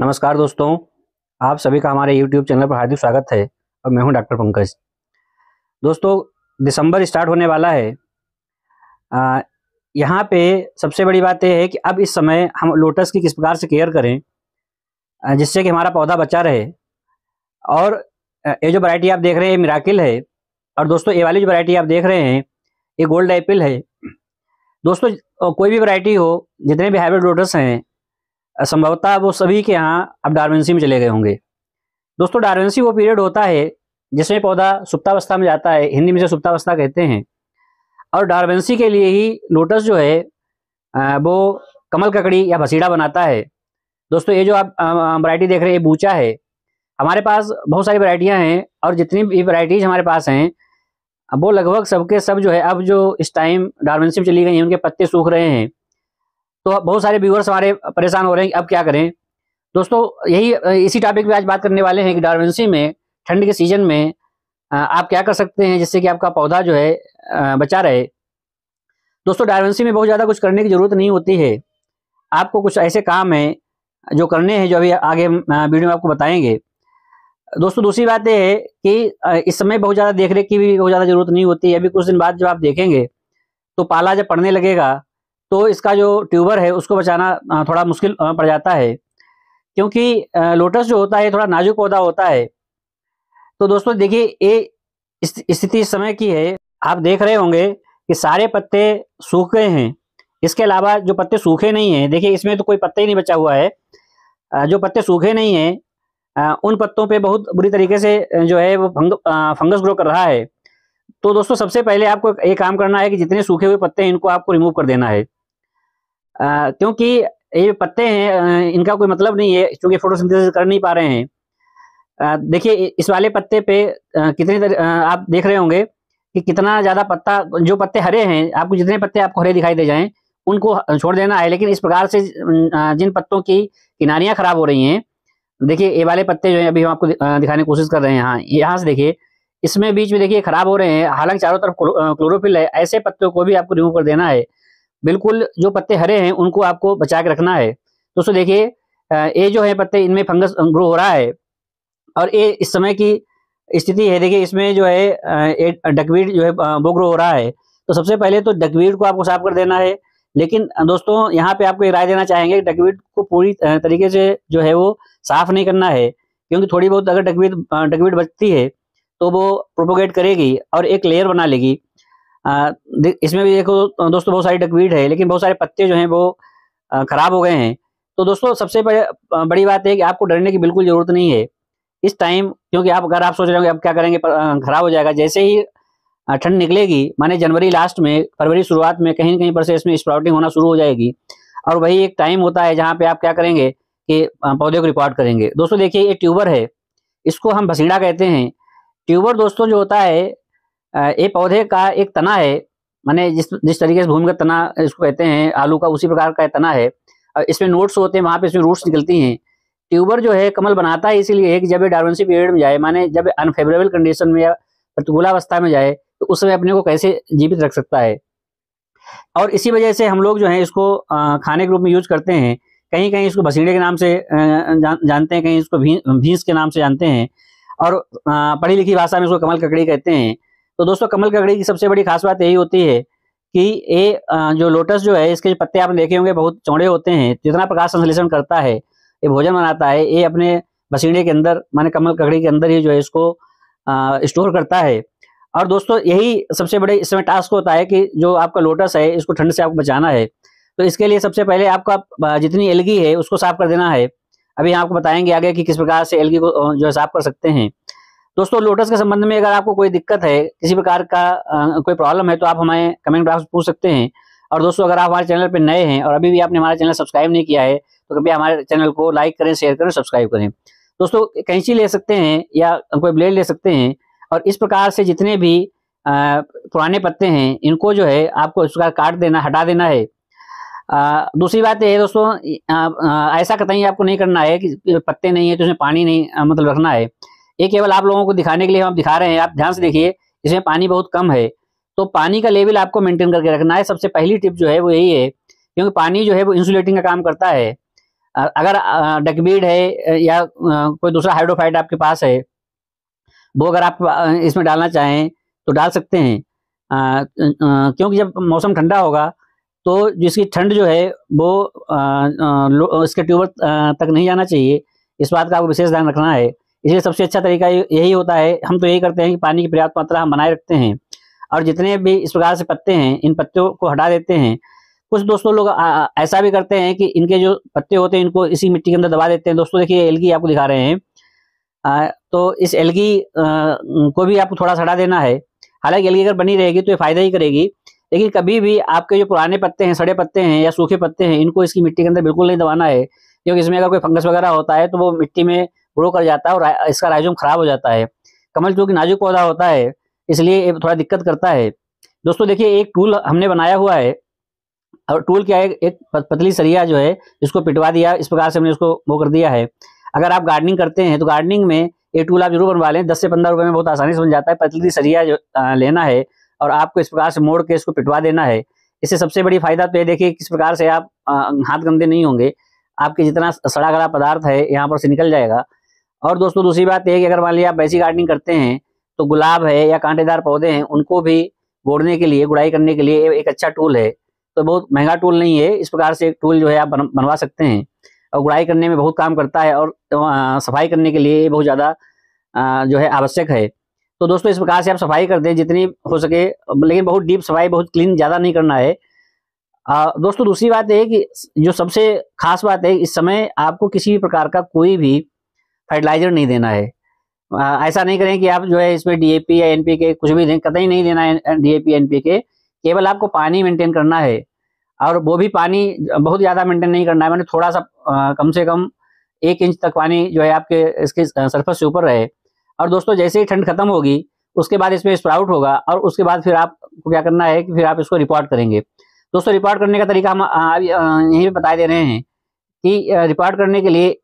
नमस्कार दोस्तों आप सभी का हमारे यूट्यूब चैनल पर हार्दिक स्वागत है और मैं हूं डॉक्टर पंकज दोस्तों दिसंबर स्टार्ट होने वाला है आ, यहाँ पे सबसे बड़ी बात यह है कि अब इस समय हम लोटस की किस प्रकार से केयर करें जिससे कि हमारा पौधा बचा रहे और ये जो वरायटी आप देख रहे हैं ये मिराकिल है और दोस्तों ये वाली जो वरायटी आप देख रहे हैं ये गोल्ड एपिल है दोस्तों कोई भी वरायटी हो जितने भी हाइब्रिड लोटस हैं संभवतः वो सभी के यहाँ अब डारवेंसी में चले गए होंगे दोस्तों डारवेंसी वो पीरियड होता है जिसमें पौधा सुप्तावस्था में जाता है हिंदी में से सुप्तावस्था कहते हैं और डारवेंसी के लिए ही लोटस जो है वो कमल ककड़ी या भसीड़ा बनाता है दोस्तों ये जो आप वरायटी देख रहे हैं ये बूचा है हमारे पास बहुत सारी वरायटियाँ हैं और जितनी भी वरायटीज हमारे पास हैं वो लगभग सबके सब जो है अब जो इस टाइम डारवेंसी में चली गई हैं उनके पत्ते सूख रहे हैं तो बहुत सारे व्यूअर्स हमारे परेशान हो रहे हैं अब क्या करें दोस्तों यही इसी टॉपिक पे आज बात करने वाले हैं कि डारवेंसी में ठंड के सीजन में आप क्या कर सकते हैं जिससे कि आपका पौधा जो है बचा रहे दोस्तों डारवेंसी में बहुत ज़्यादा कुछ करने की ज़रूरत नहीं होती है आपको कुछ ऐसे काम हैं जो करने हैं जो अभी आगे वीडियो में आपको बताएंगे दोस्तों दूसरी बात यह है कि इस समय बहुत ज़्यादा देख की भी बहुत ज़्यादा ज़रूरत नहीं होती है अभी कुछ दिन बाद जब आप देखेंगे तो पाला जब पड़ने लगेगा तो इसका जो ट्यूबर है उसको बचाना थोड़ा मुश्किल पड़ जाता है क्योंकि लोटस जो होता है थोड़ा नाजुक पौधा होता है तो दोस्तों देखिए ये स्थिति इस समय की है आप देख रहे होंगे कि सारे पत्ते सूख गए हैं इसके अलावा जो पत्ते सूखे नहीं हैं देखिए इसमें तो कोई पत्ता ही नहीं बचा हुआ है जो पत्ते सूखे नहीं हैं उन पत्तों पे बहुत बुरी तरीके से जो है वो फंग, फंगस ग्रो कर रहा है तो दोस्तों सबसे पहले आपको ये काम करना है कि जितने सूखे हुए पत्ते हैं इनको आपको रिमूव कर देना है क्योंकि ये पत्ते हैं इनका कोई मतलब नहीं है क्योंकि फोटोसिंथेसिस कर नहीं पा रहे हैं देखिए इस वाले पत्ते पे कितने आप देख रहे होंगे कि कितना ज़्यादा पत्ता जो पत्ते हरे हैं आपको जितने पत्ते आपको हरे दिखाई दे जाएं उनको छोड़ देना है लेकिन इस प्रकार से जिन पत्तों की किनारियां खराब हो रही हैं देखिए ये वाले पत्ते जो है अभी हम आपको दिखाने की कोशिश कर रहे हैं यहाँ यहाँ से देखिए इसमें बीच में देखिए खराब हो रहे हैं हालांकि चारों तरफ क्लोरोफिल है ऐसे पत्तों को भी आपको रिमूव कर देना है बिल्कुल जो पत्ते हरे हैं उनको आपको बचा के रखना है दोस्तों देखिए ये जो है पत्ते इनमें फंगस ग्रो हो रहा है और ये इस समय की स्थिति है देखिए इसमें जो है डकवीड जो है वो ग्रो हो रहा है तो सबसे पहले तो डकवीड को आपको साफ कर देना है लेकिन दोस्तों यहाँ पे आपको राय देना चाहेंगे डकवीड को पूरी तरीके से जो है वो साफ नहीं करना है क्योंकि थोड़ी बहुत अगर डकवीड डकवीड बचती है तो वो प्रोपोगेट करेगी और एक लेयर बना लेगी इसमें भी देखो दोस्तों बहुत सारी डकवीट है लेकिन बहुत सारे पत्ते जो हैं वो खराब हो गए हैं तो दोस्तों सबसे बड़ी बात है कि आपको डरने की बिल्कुल ज़रूरत नहीं है इस टाइम क्योंकि आप अगर आप सोच रहे हो आप क्या करेंगे खराब हो जाएगा जैसे ही ठंड निकलेगी माने जनवरी लास्ट में फरवरी शुरुआत में कहीं ना कहीं पर से इसमें स्प्राउटिंग होना शुरू हो जाएगी और वही एक टाइम होता है जहाँ पे आप क्या करेंगे कि पौधे को रिकॉर्ड करेंगे दोस्तों देखिए ये ट्यूबर है इसको हम भसीड़ा कहते हैं ट्यूबर दोस्तों जो होता है ये पौधे का एक तना है माने जिस जिस तरीके से भूमिगत तना इसको कहते हैं आलू का उसी प्रकार का तना है इसमें नोट्स होते हैं वहाँ पे इसमें रूट्स निकलती हैं ट्यूबर जो है कमल बनाता है इसीलिए है कि जब ये डार्वेंसी पीरियड में जाए माने जब अनफेवरेबल कंडीशन में या प्रतिकूलावस्था में जाए तो उस समय अपने को कैसे जीवित रख सकता है और इसी वजह से हम लोग जो है इसको खाने के रूप में यूज करते हैं कहीं कहीं इसको भसीड़े के नाम से जानते हैं कहीं इसको भींस के नाम से जानते हैं और पढ़ी लिखी भाषा में इसको कमल ककड़ी कहते हैं तो दोस्तों कमल ककड़ी की सबसे बड़ी खास बात यही होती है कि ये जो लोटस जो है इसके पत्ते आपने देखे होंगे बहुत चौड़े होते हैं जितना प्रकाश संश्लेषण करता है ये भोजन बनाता है ये अपने बसीने के अंदर माने कमल ककड़ी के अंदर ही जो है इसको स्टोर करता है और दोस्तों यही सबसे बड़े इसमें टास्क होता है कि जो आपका लोटस है इसको ठंड से आपको बचाना है तो इसके लिए सबसे पहले आपका जितनी एलगी है उसको साफ कर देना है अभी आपको बताएंगे आगे कि किस प्रकार से एलगी को जो है साफ कर सकते हैं दोस्तों लोटस के संबंध में अगर आपको कोई दिक्कत है किसी प्रकार का आ, कोई प्रॉब्लम है तो आप हमें कमेंट बॉक्स में पूछ सकते हैं और दोस्तों अगर आप हमारे चैनल पर नए हैं और अभी भी आपने हमारा चैनल सब्सक्राइब नहीं किया है तो कृपया हमारे चैनल को लाइक करें शेयर करें सब्सक्राइब करें दोस्तों कैंची ले सकते हैं या कोई ब्लेड ले सकते हैं और इस प्रकार से जितने भी पुराने पत्ते हैं इनको जो है आपको इस प्रकार काट देना हटा देना है दूसरी बात यह है दोस्तों ऐसा कतई आपको नहीं करना है कि पत्ते नहीं है तो उसमें पानी नहीं मतलब रखना है ये केवल आप लोगों को दिखाने के लिए हम दिखा रहे हैं आप ध्यान से देखिए इसमें पानी बहुत कम है तो पानी का लेवल आपको मेंटेन करके रखना है सबसे पहली टिप जो है वो यही है क्योंकि पानी जो है वो इंसुलेटिंग का काम करता है अगर डकबीड है या कोई दूसरा हाइड्रोफाइट आपके पास है वो अगर आप इसमें डालना चाहें तो डाल सकते हैं क्योंकि जब मौसम ठंडा होगा तो जिसकी ठंड जो है वो इसके ट्यूबर तक नहीं जाना चाहिए इस बात का आपको विशेष ध्यान रखना है इसलिए सबसे अच्छा तरीका यही होता है हम तो यही करते हैं कि पानी की पर्याप्त मात्रा हम बनाए रखते हैं और जितने भी इस प्रकार से पत्ते हैं इन पत्तों को हटा देते हैं कुछ दोस्तों लोग ऐसा भी करते हैं कि इनके जो पत्ते होते हैं इनको इसी मिट्टी के अंदर दबा देते हैं दोस्तों देखिए एलगी आपको दिखा रहे हैं आ, तो इस एलगी को भी आपको थोड़ा सड़ा देना है हालांकि एलगी अगर बनी रहेगी तो ये फायदा ही करेगी लेकिन कभी भी आपके जो पुराने पत्ते हैं सड़े पत्ते हैं या सूखे पत्ते हैं इनको इसकी मिट्टी के अंदर बिल्कुल नहीं दबाना है क्योंकि इसमें अगर कोई फंगस वगैरह होता है तो वो मिट्टी में ग्रो कर जाता है और इसका राइजोम खराब हो जाता है कमल चूंकि नाजुक पौधा होता है इसलिए थोड़ा दिक्कत करता है दोस्तों देखिए एक टूल हमने बनाया हुआ है और टूल क्या है एक पतली सरिया जो है इसको पिटवा दिया इस प्रकार से हमने उसको वो कर दिया है अगर आप गार्डनिंग करते हैं तो गार्डनिंग में ये टूल आप जरूर बनवा लें दस से पंद्रह रुपये में बहुत आसानी से बन जाता है पतली सरिया जो लेना है और आपको इस प्रकार से मोड़ के इसको पिटवा देना है इससे सबसे बड़ी फायदा तो ये देखिए किस प्रकार से आप हाथ गंदे नहीं होंगे आपके जितना सड़ा गड़ा पदार्थ है यहाँ पर से निकल जाएगा और दोस्तों दूसरी बात यह है कि अगर मान लिया आप ऐसी गार्डनिंग करते हैं तो गुलाब है या कांटेदार पौधे हैं उनको भी गोड़ने के लिए गुड़ाई करने के लिए एक अच्छा टूल है तो बहुत महंगा टूल नहीं है इस प्रकार से एक टूल जो है आप बनवा सकते हैं और गुड़ाई करने में बहुत काम करता है और तो, सफाई करने के लिए बहुत ज़्यादा जो है आवश्यक है तो दोस्तों इस प्रकार से आप सफाई कर दें जितनी हो सके लेकिन बहुत डीप सफाई बहुत क्लीन ज़्यादा नहीं करना है आ, दोस्तों दूसरी बात है कि जो सबसे खास बात है इस समय आपको किसी भी प्रकार का कोई भी फर्टिलाइजर नहीं देना है आ, ऐसा नहीं करें कि आप जो है इसमें डीएपी या एनपीके कुछ भी दें कतई नहीं देना है डीएपी एनपीके केवल आपको पानी मेंटेन करना है और वो भी पानी बहुत ज़्यादा मेंटेन नहीं करना है मैंने थोड़ा सा आ, कम से कम एक इंच तक पानी जो है आपके इसके सरफेस से ऊपर रहे और दोस्तों जैसे ही ठंड खत्म होगी उसके बाद इसमें स्प्राउट होगा और उसके बाद फिर आपको क्या करना है कि फिर आप इसको रिपोर्ट करेंगे दोस्तों रिपोर्ट करने का तरीका हम यहीं पर बता दे रहे हैं कि रिपोर्ट करने के लिए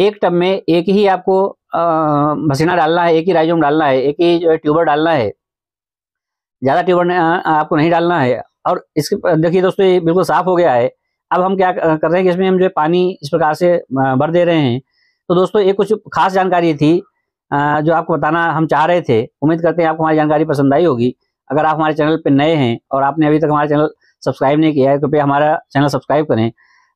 एक टब में एक ही आपको मसीना डालना है एक ही राइजोम डालना है एक ही जो है ट्यूबर डालना है ज़्यादा ट्यूबर आपको नहीं डालना है और इसके देखिए दोस्तों ये बिल्कुल साफ हो गया है अब हम क्या कर रहे हैं कि इसमें हम जो है पानी इस प्रकार से भर दे रहे हैं तो दोस्तों ये कुछ खास जानकारी थी जो आपको बताना हम चाह रहे थे उम्मीद करते हैं आपको हमारी जानकारी पसंद आई होगी अगर आप हमारे चैनल पर नए हैं और आपने अभी तक हमारा चैनल सब्सक्राइब नहीं किया है तो कृपया हमारा चैनल सब्सक्राइब करें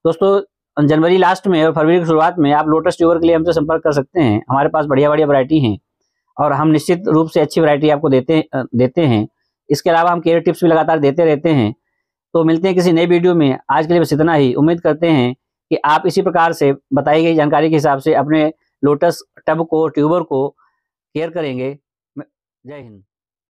दोस्तों जनवरी लास्ट में और फरवरी की शुरुआत में आप लोटस ट्यूबर के लिए हमसे संपर्क कर सकते हैं हमारे पास बढ़िया बढ़िया वरायटी हैं और हम निश्चित रूप से अच्छी वरायटी आपको देते देते हैं इसके अलावा हम केयर टिप्स भी लगातार देते रहते हैं तो मिलते हैं किसी नए वीडियो में आज के लिए बस इतना ही उम्मीद करते हैं कि आप इसी प्रकार से बताई गई जानकारी के हिसाब से अपने लोटस टब को ट्यूबर को केयर करेंगे जय हिंद